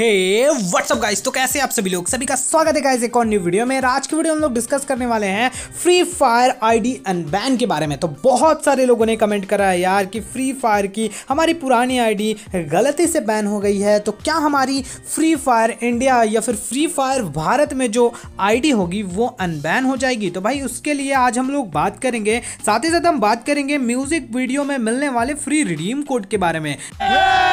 हे WhatsApp guys तो कैसे आप सभी लोग सभी का स्वागत है गाइस एक और न्यू वीडियो में आज की वीडियो हम लोग डिस्कस करने वाले हैं फ्री फायर आईडी अनबैन के बारे में तो बहुत सारे लोगों ने कमेंट करा है यार कि फ्री फायर की हमारी पुरानी आईडी गलती से बैन हो गई है तो क्या हमारी फ्री फायर इंडिया या फिर फ्री फायर भारत में जो आई होगी वो अनबैन हो जाएगी तो भाई उसके लिए आज हम लोग बात करेंगे साथ ही साथ हम बात करेंगे म्यूजिक वीडियो में मिलने वाले फ्री रिडीम कोड के बारे में yeah!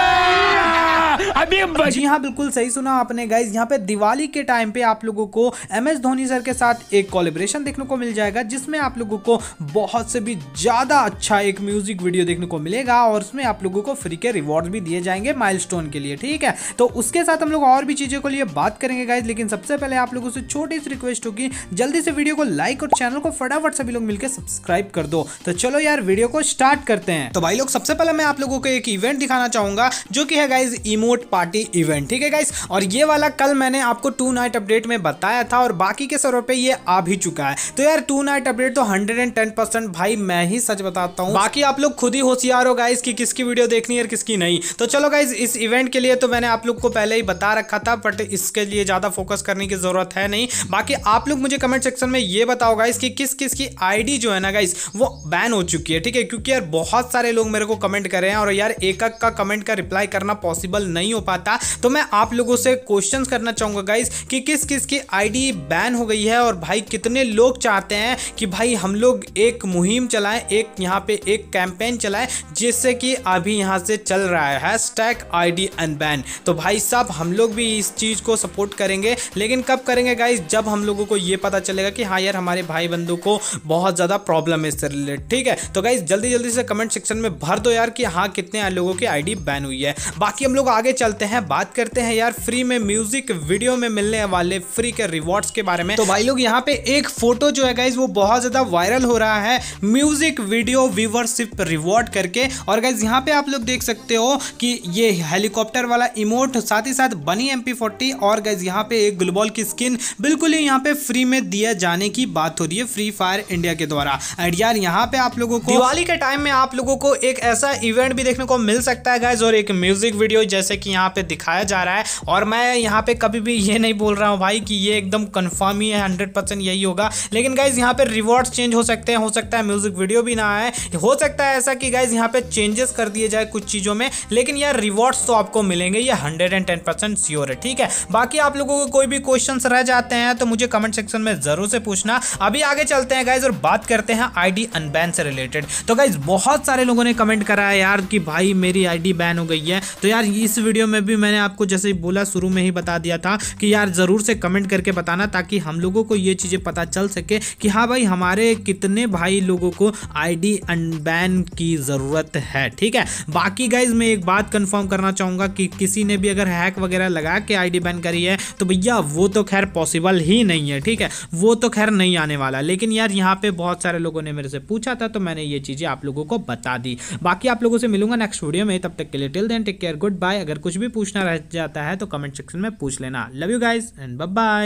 अभी जी हाँ बिल्कुल सही सुना आपने गाइज यहाँ पे दिवाली के टाइम पे आप लोगों को एम एस धोनी सर के साथ एक कॉलेब्रेशन देखने को मिल जाएगा जिसमें आप लोगों को बहुत से भी ज़्यादा अच्छा एक म्यूजिक वीडियो देखने को मिलेगा और उसमें आप लोगों को फ्री के रिवॉर्ड भी दिए जाएंगे माइल के लिए ठीक है तो उसके साथ हम लोग और भी चीज़ों के लिए बात करेंगे गाइज लेकिन सबसे पहले आप लोगों से छोटी सी रिक्वेस्ट होगी जल्दी से वीडियो को लाइक और चैनल को फटाफट सभी लोग मिलकर सब्सक्राइब कर दो तो चलो यार वीडियो को स्टार्ट करते हैं तो भाई लोग सबसे पहले मैं आप लोगों को एक इवेंट दिखाना चाहूंगा जो कि है गाइज इमोट पार्टी इवेंट ठीक है गाइस और ये वाला कल मैंने आपको टू नाइट अपडेट में बताया था और बाकी के सरों पे ये आ भी चुका है तो यार टू नाइट अपडेट तो हंड्रेड भाई मैं ही सच बताता हूँ बाकी आप लोग खुद ही होशियार हो गाइस कि किसकी वीडियो देखनी है किसकी नहीं तो चलो गाइज इस इवेंट के लिए तो मैंने आप लोग को पहले ही बता रखा था बट इसके लिए ज़्यादा फोकस करने की ज़रूरत है नहीं बाकी आप लोग मुझे कमेंट सेक्शन में ये बताओ गाइस कि किस किस की आईडी जो है ना गाइस वो बैन हो चुकी है ठीक है क्योंकि यार बहुत सारे लोग मेरे को कमेंट कर रहे हैं और यार एक का कमेंट का रिप्लाई करना पॉसिबल नहीं हो पाता तो मैं आप लोगों से क्वेश्चन करना चाहूंगा गाइज कि किस किस की आईडी बैन हो गई है और भाई कितने लोग चाहते हैं कि भाई हम लोग एक मुहिम चलाएं एक यहाँ पे एक कैंपेन चलाएं जिससे कि अभी यहाँ से चल रहा है स्टैक आई डी अनबैन तो भाई साहब हम लोग भी इस चीज़ को सपोर्ट करेंगे लेकिन कब करेंगे गाइज जब हम लोगों को ये पता चलेगा कि हाँ यार हमारे भाई बंधु को बहुत ज़्यादा प्रॉब्लम है इससे रिलेटेड ठीक है तो गाइज जल्दी जल्दी से कमेंट सेक्शन में भर दो यार कि हाँ कितने लोगों की आई बैन हुई है बाकी हम लोग आगे चल चलते हैं बात करते हैं यार फ्री में म्यूजिक वीडियो में मिलने वाले फ्री के रिवॉर्ड्स के बारे में तो भाई लोग यहाँ पे एक फोटो जो है गाइज वो बहुत ज्यादा वायरल हो रहा है म्यूजिक वीडियो व्यूवरशिप रिवॉर्ड करके और गाइज यहाँ पे आप लोग देख सकते हो कि ये हेलीकॉप्टर वाला इमोट साथ ही साथ बनी एम और गाइज यहाँ पे एक ग्लोबॉल की स्किन बिल्कुल ही यहाँ पे फ्री में दिया जाने की बात हो रही है फ्री फायर इंडिया के द्वारा एंड यार यहाँ पे आप लोगों को दिवाली के टाइम में आप लोगों को एक ऐसा इवेंट भी देखने को मिल सकता है गाइज और एक म्यूजिक वीडियो जैसे कि यहाँ पे दिखाया जा रहा है और मैं यहाँ पे कभी भी ये नहीं बोल रहा हूँ भाई कि ये एकदम कन्फर्म ही है हंड्रेड परसेंट यही होगा लेकिन गाइज यहाँ पे रिवॉर्ड्स चेंज हो सकते हैं हो सकता है म्यूजिक वीडियो भी ना आए हो सकता है ऐसा कि गाइज यहाँ पे चेंजेस कर दिए जाए कुछ चीज़ों में लेकिन यार रिवॉर्ड्स तो आपको मिलेंगे ये hundred and ten percent sure है ठीक है बाकी आप लोगों को कोई भी क्वेश्चन रह जाते हैं तो मुझे कमेंट सेक्शन में जरूर से पूछना अभी आगे चलते हैं गाइज और बात करते हैं आईडी अनबैन से रिलेटेड तो गाइज बहुत सारे लोगों ने कमेंट करा है यार कि भाई मेरी आईडी बैन हो गई है तो यार इस वीडियो वीडियो में भी मैंने आपको जैसे बोला शुरू में ही बता दिया था कि यार ज़रूर से कमेंट करके बताना ताकि हम लोगों को ये चीज़ें पता चल सके कि हाँ भाई हमारे कितने भाई लोगों को आईडी अनबैन की ज़रूरत है ठीक है बाकी गाइज मैं एक बात कंफर्म करना चाहूँगा कि किसी ने भी अगर हैक वगैरह लगा के आईडी बैन करी है तो भैया वो तो खैर पॉसिबल ही नहीं है ठीक है वो तो खैर नहीं आने वाला लेकिन यार यहाँ पे बहुत सारे लोगों ने मेरे से पूछा था तो मैंने ये चीज़ें आप लोगों को बता दी बाकी आप लोगों से मिलूंगा नेक्स्ट वीडियो में तब तक के लिए till then take care good bye अगर कुछ कुछ भी पूछना रह जाता है तो कमेंट सेक्शन में पूछ लेना love you guys and bye